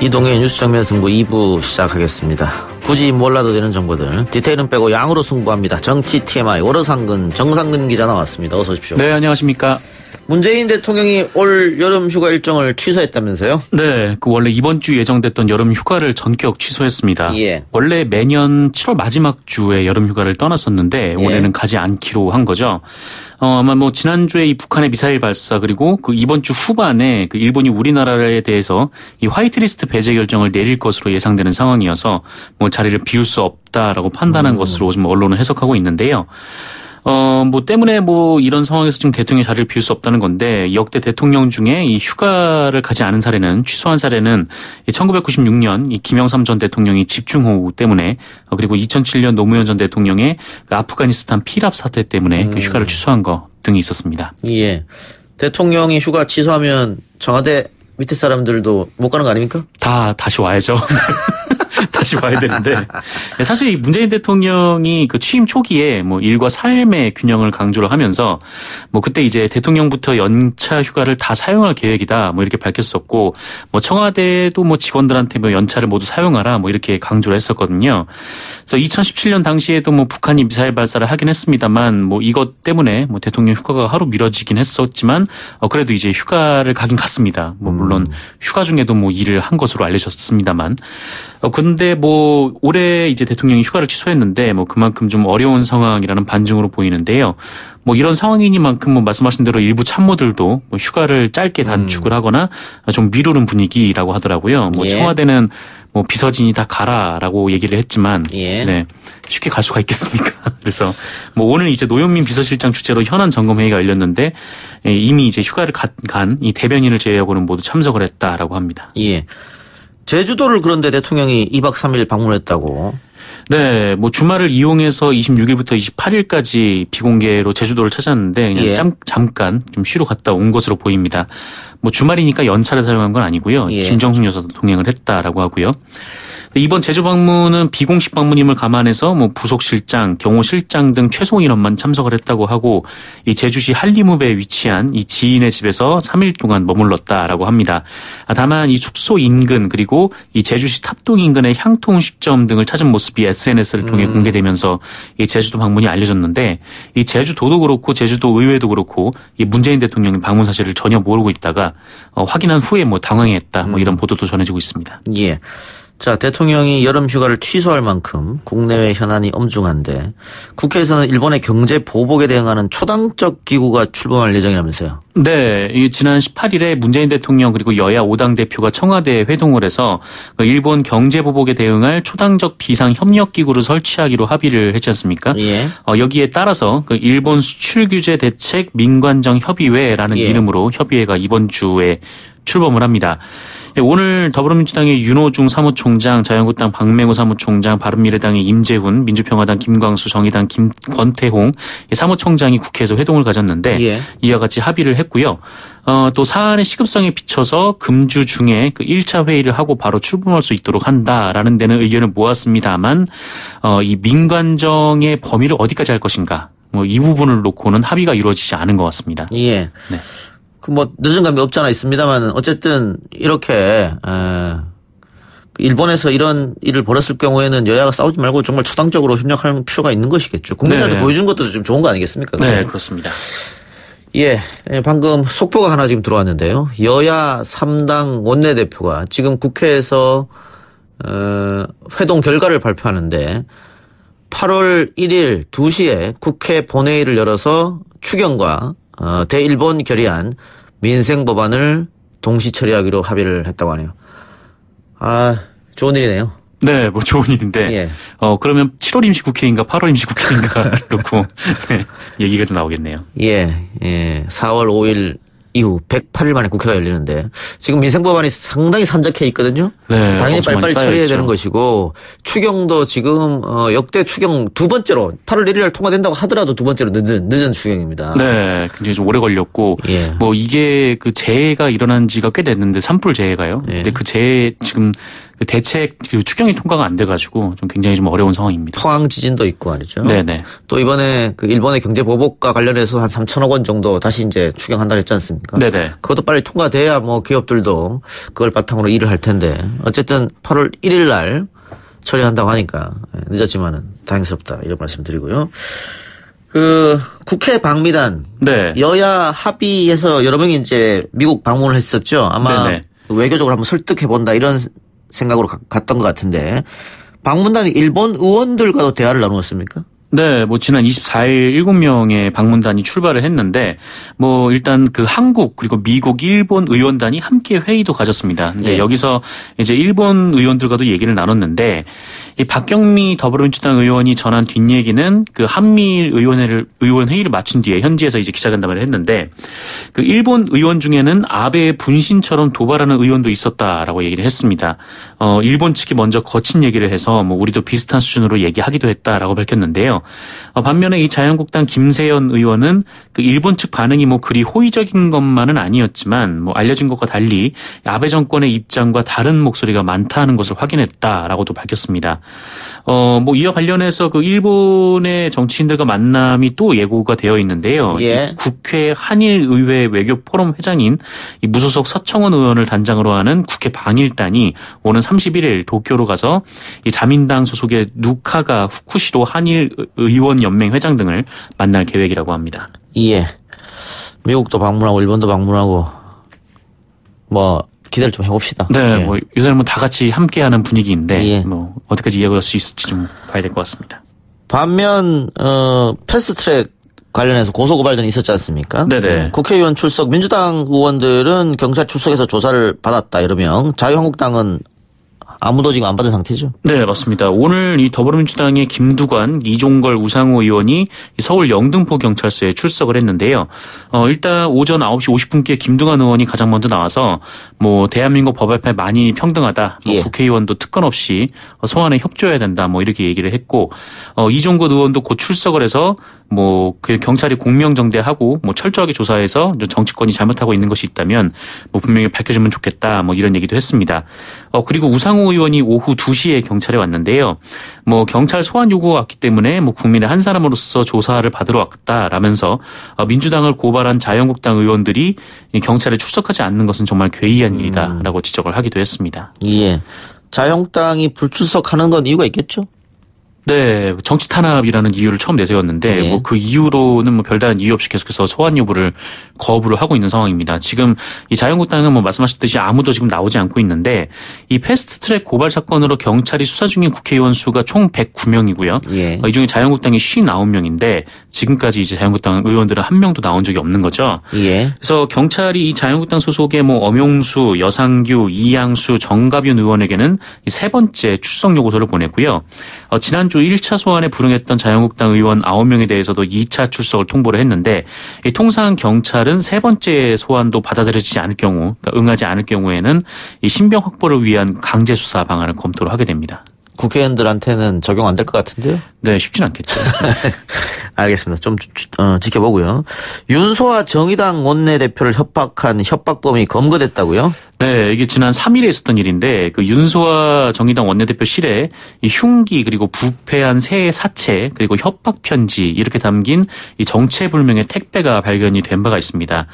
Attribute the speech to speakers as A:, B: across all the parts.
A: 이동의 뉴스 정면 승부 2부 시작하겠습니다. 굳이 몰라도 되는 정보들 디테일은 빼고 양으로 승부합니다. 정치 TMI 월호상근 정상근 기자 나왔습니다. 어서 오십시오. 네 안녕하십니까. 문재인 대통령이 올 여름 휴가 일정을 취소했다면서요?
B: 네, 그 원래 이번 주 예정됐던 여름 휴가를 전격 취소했습니다. 예. 원래 매년 7월 마지막 주에 여름 휴가를 떠났었는데 예. 올해는 가지 않기로 한 거죠. 어, 아마 뭐 지난주에 이 북한의 미사일 발사 그리고 그 이번 주 후반에 그 일본이 우리나라에 대해서 이 화이트리스트 배제 결정을 내릴 것으로 예상되는 상황이어서 뭐 자리를 비울 수 없다라고 판단한 음. 것으로 지금 언론은 해석하고 있는데요. 어, 뭐 때문에 뭐 이런 상황에서 지금 대통령 자리를 비울 수 없다는 건데 역대 대통령 중에 이 휴가를 가지 않은 사례는 취소한 사례는 1996년 이 김영삼 전 대통령이 집중호우 때문에 어, 그리고 2007년 노무현 전 대통령의 그 아프가니스탄 피랍 사태 때문에 그 음. 그 휴가를 취소한 거 등이 있었습니다.
A: 예. 대통령이 휴가 취소하면 청와대 밑에 사람들도 못 가는 거 아닙니까?
B: 다 다시 와야죠.
A: 다시 봐야
B: 되는데 네, 사실 문재인 대통령이 그 취임 초기에 뭐 일과 삶의 균형을 강조를 하면서 뭐 그때 이제 대통령부터 연차 휴가를 다 사용할 계획이다 뭐 이렇게 밝혔었고 뭐 청와대도 뭐 직원들한테 뭐 연차를 모두 사용하라 뭐 이렇게 강조를 했었거든요. 그래서 2017년 당시에도 뭐 북한이 미사일 발사를 하긴 했습니다만 뭐 이것 때문에 뭐 대통령 휴가가 하루 미뤄지긴 했었지만 어 그래도 이제 휴가를 가긴 갔습니다. 뭐 물론 음. 휴가 중에도 뭐 일을 한 것으로 알려졌습니다만 어, 근데 뭐 올해 이제 대통령이 휴가를 취소했는데 뭐 그만큼 좀 어려운 상황이라는 반증으로 보이는데요. 뭐 이런 상황이니만큼 뭐 말씀하신 대로 일부 참모들도 뭐 휴가를 짧게 음. 단축을 하거나 좀 미루는 분위기라고 하더라고요. 뭐 예. 청와대는 뭐 비서진이 다 가라라고 얘기를 했지만 예. 네. 쉽게 갈 수가 있겠습니까? 그래서 뭐 오늘 이제 노영민 비서실장 주재로 현안 점검 회의가 열렸는데 예, 이미 이제 휴가를 간 이 대변인을 제외하고는 모두 참석을 했다라고 합니다. 예. 제주도를 그런데 대통령이 2박 3일 방문했다고. 네, 뭐 주말을 이용해서 26일부터 28일까지 비공개로 제주도를 찾았는데 그냥 예. 잠, 잠깐 좀 쉬러 갔다 온 것으로 보입니다. 뭐 주말이니까 연차를 사용한 건 아니고요. 예. 김정숙 여사도 동행을 했다라고 하고요. 네, 이번 제주 방문은 비공식 방문임을 감안해서 뭐 부속실장, 경호실장 등 최소 인원만 참석을 했다고 하고 이 제주시 한림읍에 위치한 이 지인의 집에서 3일 동안 머물렀다라고 합니다. 아, 다만 이 숙소 인근 그리고 이 제주시 탑동 인근의 향통식점 등을 찾은 모습이 SNS를 통해 음. 공개되면서 이 제주도 방문이 알려졌는데 이 제주도도 그렇고 제주도 의회도 그렇고 이 문재인 대통령의 방문 사실을 전혀 모르고 있다가 어,
A: 확인한 후에 뭐 당황했다 뭐 음. 이런 보도도 전해지고 있습니다. 예. 자, 대통령이 여름 휴가를 취소할 만큼 국내외 현안이 엄중한데 국회에서는 일본의 경제 보복에 대응하는 초당적 기구가 출범할 예정이라면서요.
B: 네, 이 지난 18일에 문재인 대통령 그리고 여야 5당 대표가 청와대에 회동을 해서 그 일본 경제 보복에 대응할 초당적 비상 협력 기구를 설치하기로 합의를 했지 않습니까? 예. 어, 여기에 따라서 그 일본 수출 규제 대책 민관정 협의회라는 예. 이름으로 협의회가 이번 주에 출범을 합니다. 네, 오늘 더불어민주당의 윤호중 사무총장, 자유한국당 박맹호 사무총장, 바른미래당의 임재훈, 민주평화당 김광수, 정의당 김권태홍 사무총장이 국회에서 회동을 가졌는데 예. 이와 같이 합의를 했고요. 어, 또 사안의 시급성에 비춰서 금주 중에 그 1차 회의를 하고 바로 출범할 수 있도록 한다라는 데는 의견을 모았습니다만 어, 이 민관정의 범위를 어디까지 할 것인가 뭐 이 부분을 놓고는 합의가 이루어지지 않은 것 같습니다.
A: 예. 네. 그뭐 늦은 감이 없잖아 있습니다만 어쨌든 이렇게 에, 그 일본에서 이런 일을 벌였을 경우에는 여야가 싸우지 말고 정말 초당적으로 협력할 필요가 있는 것이겠죠. 국민들한테 네. 보여준 것도 좀 좋은 거 아니겠습니까? 그건? 네, 그렇습니다. 예, 예, 방금 속보가 하나 지금 들어왔는데요. 여야 3당 원내대표가 지금 국회에서 어, 회동 결과를 발표하는데 8월 1일 2시에 국회 본회의를 열어서 추경과 어, 대일본 결의안 민생 법안을 동시 처리하기로 합의를 했다고 하네요. 아, 좋은 일이네요. 네, 뭐 좋은
B: 일인데. 예. 어, 그러면 7월 임시국회인가 8월 임시국회인가 그렇고 네, 얘기가
A: 좀 나오겠네요. 예, 예. 4월 5일 이후 108일 만에 국회가 열리는데 지금 민생 법안이 상당히 산적해 있거든요. 네, 당연히 빨리빨리 처리해야 있죠. 되는 것이고 추경도 지금 어, 역대 추경 두 번째로 8월 1일 날 통과된다고 하더라도 두 번째로 늦은 늦은 추경입니다.
B: 네, 굉장히 좀 오래 걸렸고 예. 뭐 이게 그 재해가 일어난 지가 꽤 됐는데 산불 재해가요. 예. 근데 그 재해 지금 대책 추경이 통과가 안 돼가지고
A: 좀 굉장히 좀 어려운 상황입니다. 포항 지진도 있고 말이죠. 네네. 또 이번에 그 일본의 경제 보복과 관련해서 한 3천억 원 정도 다시 이제 추경한다 했지 않습니까? 네네. 그것도 빨리 통과돼야 뭐 기업들도 그걸 바탕으로 일을 할 텐데 어쨌든 8월 1일 날 처리한다고 하니까 예, 늦었지만은 다행스럽다 이런 말씀드리고요. 그 국회 방미단 네. 여야 합의해서 여러 명이 이제 미국 방문을 했었죠. 아마 네네. 외교적으로 한번 설득해 본다 이런 생각으로 가, 갔던 것 같은데 방문단이 일본 의원들과도 대화를 나누었습니까?
B: 네, 뭐 지난 24일 7명의 방문단이 출발을 했는데 뭐 일단 그 한국 그리고 미국 일본 의원단이 함께 회의도 가졌습니다. 근데 예. 여기서 이제 일본 의원들과도 얘기를 나눴는데 이 박경미 더불어민주당 의원이 전한 뒷얘기는 그 한미일 의원회를 의원 회의를 마친 뒤에 현지에서 이제 기자간담회를 했는데 그 일본 의원 중에는 아베의 분신처럼 도발하는 의원도 있었다라고 얘기를 했습니다. 어 일본 측이 먼저 거친 얘기를 해서 뭐 우리도 비슷한 수준으로 얘기하기도 했다라고 밝혔는데요. 어, 반면에 이 자유한국당 김세연 의원은 그 일본 측 반응이 뭐 그리 호의적인 것만은 아니었지만 뭐 알려진 것과 달리 아베 정권의 입장과 다른 목소리가 많다는 것을 확인했다라고도 밝혔습니다. 어, 뭐 이와 관련해서 그 일본의 정치인들과 만남이 또 예고가 되어 있는데요. 예. 국회 한일의회 외교 포럼 회장인 이 무소속 서청원 의원을 단장으로 하는 국회 방일단이 오는 31일 도쿄로 가서 이 자민당 소속의 누카가 후쿠시로 한일 의원 연맹 회장 등을 만날 계획이라고 합니다.
A: 예. 미국도 방문하고 일본도 방문하고
B: 뭐 기대를 좀 해봅시다. 네, 예. 뭐 요새는 뭐다 같이 함께하는 분위기인데 예. 뭐 어디까지 이어갈 수 있을지 좀 봐야 될 것 같습니다.
A: 반면 어, 패스트트랙 관련해서 고소고발전이 있었지 않습니까? 네네. 네. 예. 국회의원 출석 민주당 의원들은 경찰 출석에서 조사를 받았다 이러면 자유한국당은 아무도 지금 안 받은 상태죠.
B: 네, 맞습니다. 오늘 이 더불어민주당의 김두관, 이종걸, 우상호 의원이 서울 영등포 경찰서에 출석을 했는데요. 어, 일단 오전 9시 50분께 김두관 의원이 가장 먼저 나와서 뭐 대한민국 법 앞에 많이 평등하다. 뭐 예. 국회의원도 특권 없이 소환에 협조해야 된다. 뭐 이렇게 얘기를 했고 어, 이종걸 의원도 곧 출석을 해서 뭐그 경찰이 공명정대하고 뭐 철저하게 조사해서 정치권이 잘못하고 있는 것이 있다면 뭐 분명히 밝혀주면 좋겠다 뭐 이런 얘기도 했습니다. 어 그리고 우상호 의원이 오후 2시에 경찰에 왔는데요. 뭐 경찰 소환 요구가 왔기 때문에 뭐 국민의 한 사람으로서 조사를 받으러 왔다라면서 어, 민주당을 고발한 자유한국당 의원들이 경찰에 출석하지 않는 것은 정말 괴이한 음. 일이다라고 지적을 하기도 했습니다. 예.
A: 자영당이 불출석하는 건 이유가 있겠죠?
B: 네, 정치 탄압이라는 이유를 처음 내세웠는데 네. 뭐그 이후로는 뭐 별다른 이유 없이 계속해서 소환 여부를 거부를 하고 있는 상황입니다. 지금 이 자유한국당은 뭐 말씀하셨듯이 아무도 지금 나오지 않고 있는데 이 패스트트랙 고발 사건으로 경찰이 수사 중인 국회의원 수가 총 109명이고요. 예. 어, 이 중에 자유한국당이 59명인데 지금까지 이제 자유한국당 의원들은 한 명도 나온 적이 없는 거죠. 예. 그래서 경찰이 이 자유한국당 소속의 뭐 엄용수, 여상규, 이양수, 정갑윤 의원에게는 이 세 번째 출석 요구서를 보냈고요. 어, 지난주 지난주 1차 소환에 불응했던 자유한국당 의원 9명에 대해서도 2차 출석을 통보를 했는데 이 통상 경찰은 세 번째 소환도 받아들여지지 않을 경우, 그러니까 응하지 않을 경우에는 이 신병 확보를 위한 강제 수사 방안을 검토를 하게 됩니다. 국회의원들한테는
A: 적용 안 될 것 같은데요? 네, 쉽진 않겠죠. 알겠습니다. 좀 어, 지켜보고요. 윤소아 정의당 원내대표를 협박한 협박범이 검거됐다고요?
B: 네, 이게 지난 3일에 있었던 일인데 그 윤소아 정의당 원내대표실에 이 흉기 그리고 부패한 새의 사체 그리고 협박 편지 이렇게 담긴 이 정체불명의 택배가 발견이 된 바가 있습니다.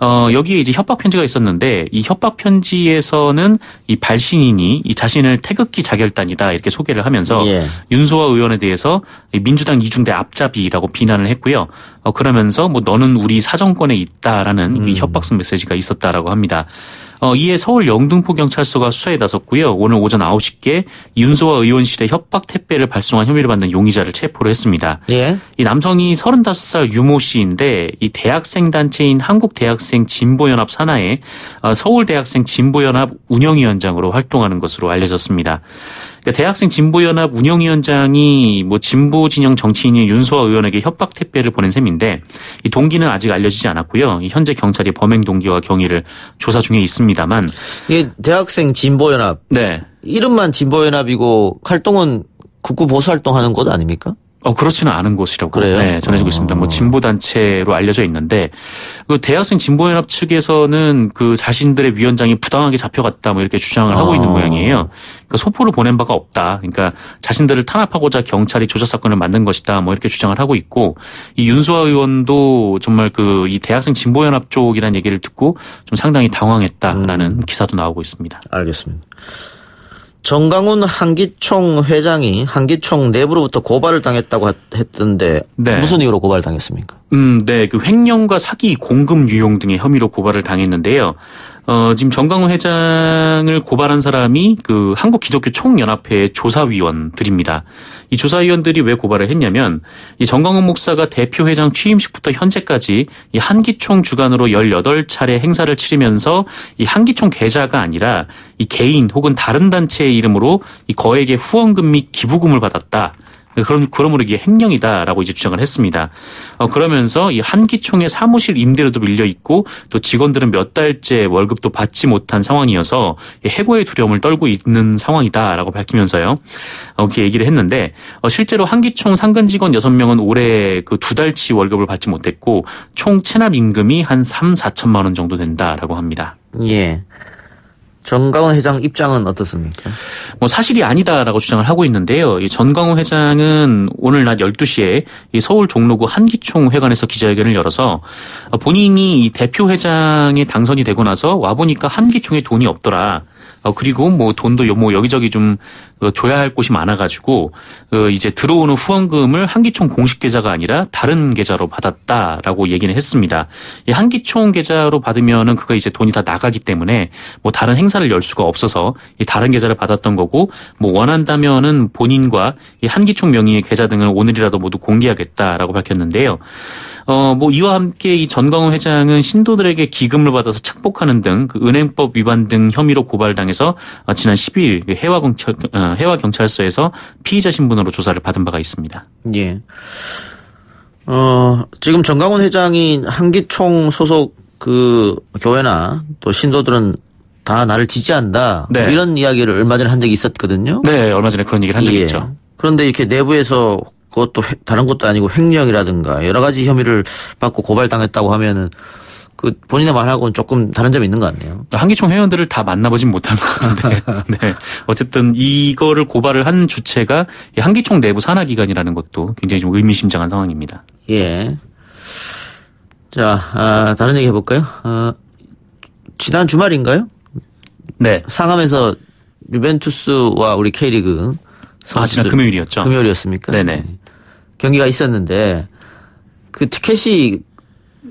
B: 어, 여기에 이제 협박 편지가 있었는데 이 협박 편지에서는 이 발신인이 이 자신을 태극기 자결단이다 이렇게 소개를 하면서 예. 윤소아 의원에 대해서 민주당 이중대 앞잡이라고 비난을 했고요. 어, 그러면서 뭐 너는 우리 사정권에 있다라는 그 음. 협박성 메시지가 있었다라고 합니다. 어, 이에 서울 영등포경찰서가 수사에 나섰고요. 오늘 오전 9시께 윤소아 의원실에 협박 택배를 발송한 혐의를 받는 용의자를 체포를 했습니다. 예. 이 남성이 35살 유모 씨인데 이 대학생 단체인 한국대학생 진보연합 산하에 어, 서울대학생 진보연합 운영위원장으로 활동하는 것으로 알려졌습니다. 그러니까 대학생 진보연합 운영위원장이 뭐 진보 진영 정치인인 윤소아 의원에게 협박 택배를 보낸 셈인데 이 동기는 아직 알려지지 않았고요. 현재 경찰이 범행 동기와 경위를 조사 중에 있습니다만
A: 이게 대학생 진보연합 네. 이름만 진보연합이고 활동은 국구 보수 활동하는 곳 아닙니까? 어 그렇지는 않은 곳이라고 그래요? 네, 전해지고 어. 있습니다. 뭐 아. 진보
B: 단체로 알려져 있는데 그 대학생 진보연합 측에서는 그 자신들의 위원장이 부당하게 잡혀갔다 뭐 이렇게 주장을 하고 어. 있는 모양이에요. 그러니까 소포를 보낸 바가 없다. 그러니까 자신들을 탄압하고자 경찰이 조작 사건을 만든 것이다. 뭐 이렇게 주장을 하고 있고 이 윤수아 의원도 정말 그 이 대학생 진보연합 쪽이라는 얘기를 듣고 좀 상당히 당황했다라는 음.
A: 기사도 나오고 있습니다. 알겠습니다. 정강훈 한기총 회장이 한기총 내부로부터 고발을 당했다고 했던데 네. 무슨 이유로 고발을 당했습니까?
B: 음, 네. 그 횡령과 사기, 공금 유용 등의 혐의로 고발을 당했는데요. 어, 지금 정강훈 회장을 고발한 사람이 그 한국 기독교 총연합회 조사위원들입니다. 이 조사위원들이 왜 고발을 했냐면 이 정강훈 목사가 대표 회장 취임식부터 현재까지 이 한기총 주간으로 18차례 행사를 치르면서 이 한기총 계좌가 아니라 이 개인 혹은 다른 단체의 이름으로 이 거액의 후원금 및 기부금을 받았다. 그럼 그러므로 이게 횡령이다라고 이제 주장을 했습니다. 어, 그러면서 이 한기총의 사무실 임대료도 밀려 있고 또 직원들은 몇 달째 월급도 받지 못한 상황이어서 해고의 두려움을 떨고 있는 상황이다라고 밝히면서요. 어, 이렇게 얘기를 했는데 어, 실제로 한기총 상근 직원 6명은 올해 그 두 달치 월급을 받지 못했고 총 체납 임금이 한 3, 4천만 원 정도 된다라고 합니다. 예. 전광훈 회장 입장은 어떻습니까? 뭐 사실이 아니다라고 주장을 하고 있는데요. 이 전광훈 회장은 오늘 낮 12시에 이 서울 종로구 한기총 회관에서 기자회견을 열어서 본인이 이 대표 회장에 당선이 되고 나서 와보니까 한기총에 돈이 없더라. 어, 그리고 뭐 돈도 뭐 여기저기 좀 어, 줘야 할 곳이 많아가지고 어, 이제 들어오는 후원금을 한기총 공식 계좌가 아니라 다른 계좌로 받았다라고 얘기는 했습니다. 이 한기총 계좌로 받으면은 그가 이제 돈이 다 나가기 때문에 뭐 다른 행사를 열 수가 없어서 이 다른 계좌를 받았던 거고 뭐 원한다면은 본인과 이 한기총 명의의 계좌 등을 오늘이라도 모두 공개하겠다라고 밝혔는데요. 어뭐 이와 함께 이 전광훈 회장은 신도들에게 기금을 받아서 착복하는 등그 은행법 위반 등 혐의로 고발당해서 어, 지난 12일 그 해와 경찰 어, 해와 경찰서에서 피의자
A: 신분으로 조사를 받은 바가 있습니다. 예. 어 지금 전광훈 회장이 한기총 소속 그 교회나 또 신도들은 다 나를 지지한다. 뭐 네. 이런 이야기를 얼마 전에 한 적이 있었거든요. 네, 얼마 전에 그런 얘기를 한 적이 예. 있죠. 그런데 이렇게 내부에서 그것도 다른 것도 아니고 횡령이라든가 여러 가지 혐의를 받고 고발당했다고 하면은 그 본인의 말하고는 조금 다른 점이 있는 것 같네요. 한기총 회원들을
B: 다 만나보진 못한 것 같은데, 네. 어쨌든 이거를 고발을 한 주체가 한기총 내부 산하기관이라는 것도 굉장히 좀 의미심장한 상황입니다.
A: 예. 자, 아, 다른 얘기 해볼까요? 아, 지난 주말인가요? 네. 상암에서 유벤투스와 우리 K리그 선수들. 아, 지난 금요일이었죠. 금요일이었습니까? 네네. 경기가 있었는데 그 티켓이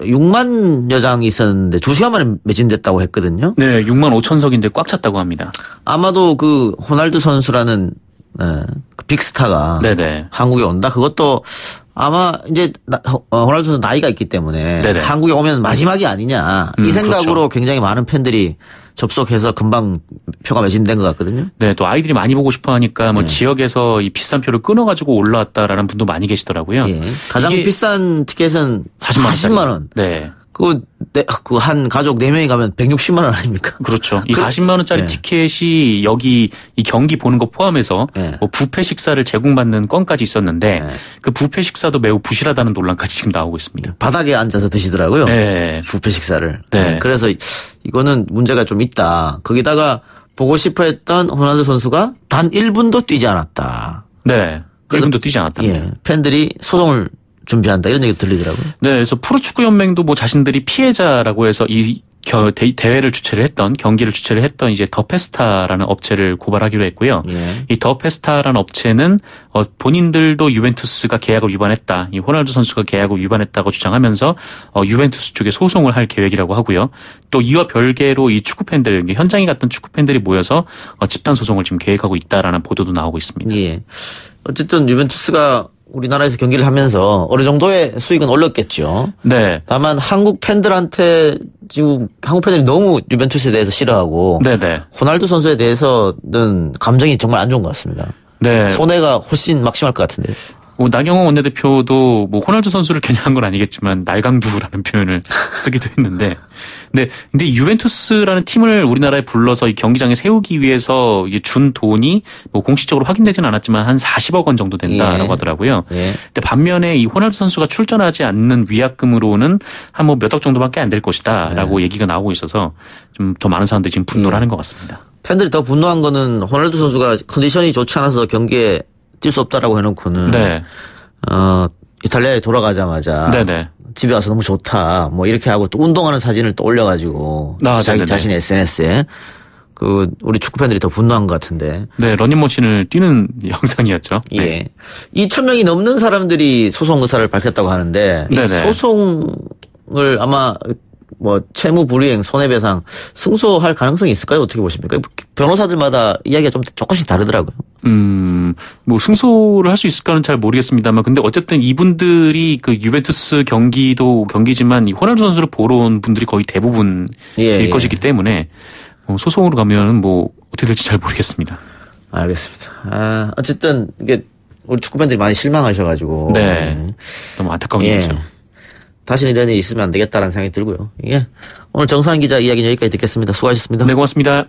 A: 6만 여장이 있었는데 2시간 만에 매진됐다고 했거든요. 네, 6만 5천석인데 꽉 찼다고 합니다. 아마도 그 호날두 선수라는 네, 그 빅스타가 네네. 한국에 온다. 그것도 아마 이제 나, 어, 호날두 선수 나이가 있기 때문에 네네. 네. 한국에 오면 마지막이 아니냐 음, 이 생각으로 그렇죠. 굉장히 많은 팬들이 접속해서 금방 표가 매진된 것 같거든요. 네, 또 아이들이 많이 보고 싶어 하니까
B: 뭐 네. 지역에서 이 비싼
A: 표를 끊어가지고 올라왔다라는 분도 많이 계시더라고요. 예. 가장 비싼 티켓은 40만, 40만 원. 네. 네, 그, 네, 그한 가족 4명이 가면 160만 원 아닙니까? 그렇죠.
B: 이 40만 그 원짜리 네. 티켓이 여기 이 경기 보는 거 포함해서 네. 뭐부패 식사를 제공받는 건까지 있었는데 네. 그부패 식사도 매우 부실하다는 논란까지 지금 나오고 있습니다. 바닥에
A: 앉아서 드시더라고요. 네. 부패 식사를. 네. 네. 그래서 이거는 문제가 좀 있다. 거기다가 보고 싶어 했던 호날두 선수가 단 1분도 뛰지 않았다. 네. 1분도 뛰지 않았다. 예. 팬들이 소송을 준비한다 이런 얘기 들리더라고요. 네, 그래서
B: 프로축구 연맹도 뭐 자신들이 피해자라고 해서 이 대회를 주최를 했던 경기를 주최를 했던 이제 더 페스타라는 업체를 고발하기로 했고요. 예. 이더 페스타라는 업체는 어, 본인들도 유벤투스가 계약을 위반했다. 이 호날두 선수가 계약을 위반했다고 주장하면서 어, 유벤투스 쪽에 소송을 할 계획이라고 하고요. 또 이와 별개로 이 축구 팬들 현장에 갔던 축구 팬들이 모여서 어, 집단 소송을 지금 계획하고 있다라는 보도도 나오고 있습니다. 예.
A: 어쨌든 유벤투스가 우리나라에서 경기를 하면서 어느 정도의 수익은 올렸겠죠. 네. 다만 한국 팬들한테 지금 한국 팬들이 너무 유벤투스에 대해서 싫어하고 네네. 네. 호날두 선수에 대해서는 감정이 정말 안 좋은 것 같습니다. 네. 손해가 훨씬 막심할 것 같은데요. 뭐 나경원 원내대표도 뭐 호날두 선수를 겨냥한 건 아니겠지만
B: 날강두라는 표현을 쓰기도 했는데 근데 네, 근데 유벤투스라는 팀을 우리나라에 불러서 이 경기장에 세우기 위해서 이게 준 돈이 뭐 공식적으로 확인되지는 않았지만 한 40억 원 정도 된다라고 예. 하더라고요. 예. 근데 반면에 이 호날두 선수가 출전하지 않는 위약금으로는 한 뭐 몇 억 정도밖에 안 될 것이다라고 예. 얘기가 나오고 있어서 좀 더 많은 사람들이 지금 분노를
A: 예. 하는 것 같습니다. 팬들이 더 분노한 거는 호날두 선수가 컨디션이 좋지 않아서 경기에 뛸수 없다라고 해놓고는 네. 어, 이탈리아에 돌아가자마자 네네. 네. 집에 와서 너무 좋다 뭐 이렇게 하고 또 운동하는 사진을 또 올려가지고 아, 자기 네네 네, 네. 자신의 SNS에 그 우리 축구 팬들이 더 분노한 것 같은데. 네, 러닝머신을 뛰는 영상이었죠. 예. 네. 2천 명이 넘는 사람들이 소송 의사를 밝혔다고 하는데 소송을 아마 뭐 채무 불이행, 손해배상 승소할 가능성이 있을까요? 어떻게 보십니까? 변호사들마다 이야기가 좀 조금씩 다르더라고요.
B: 음, 뭐 승소를 할 수 있을까는 잘 모르겠습니다만, 근데 어쨌든 이분들이 그 유벤투스 경기도 경기지만 이 호날두 선수를 보러 온 분들이 거의 대부분일 예, 예. 것이기 때문에 뭐 소송으로 가면 은뭐 어떻게 될지 잘
A: 모르겠습니다. 알겠습니다.
B: 아, 어쨌든 이게
A: 우리 축구팬들이 많이 실망하셔가지고 네, 너무 안타까운 예. 일이죠. 다시는 이런 일이 있으면 안 되겠다라는 생각이 들고요. 예. 오늘 정상현 기자 이야기는 여기까지 듣겠습니다. 수고하셨습니다. 네, 고맙습니다.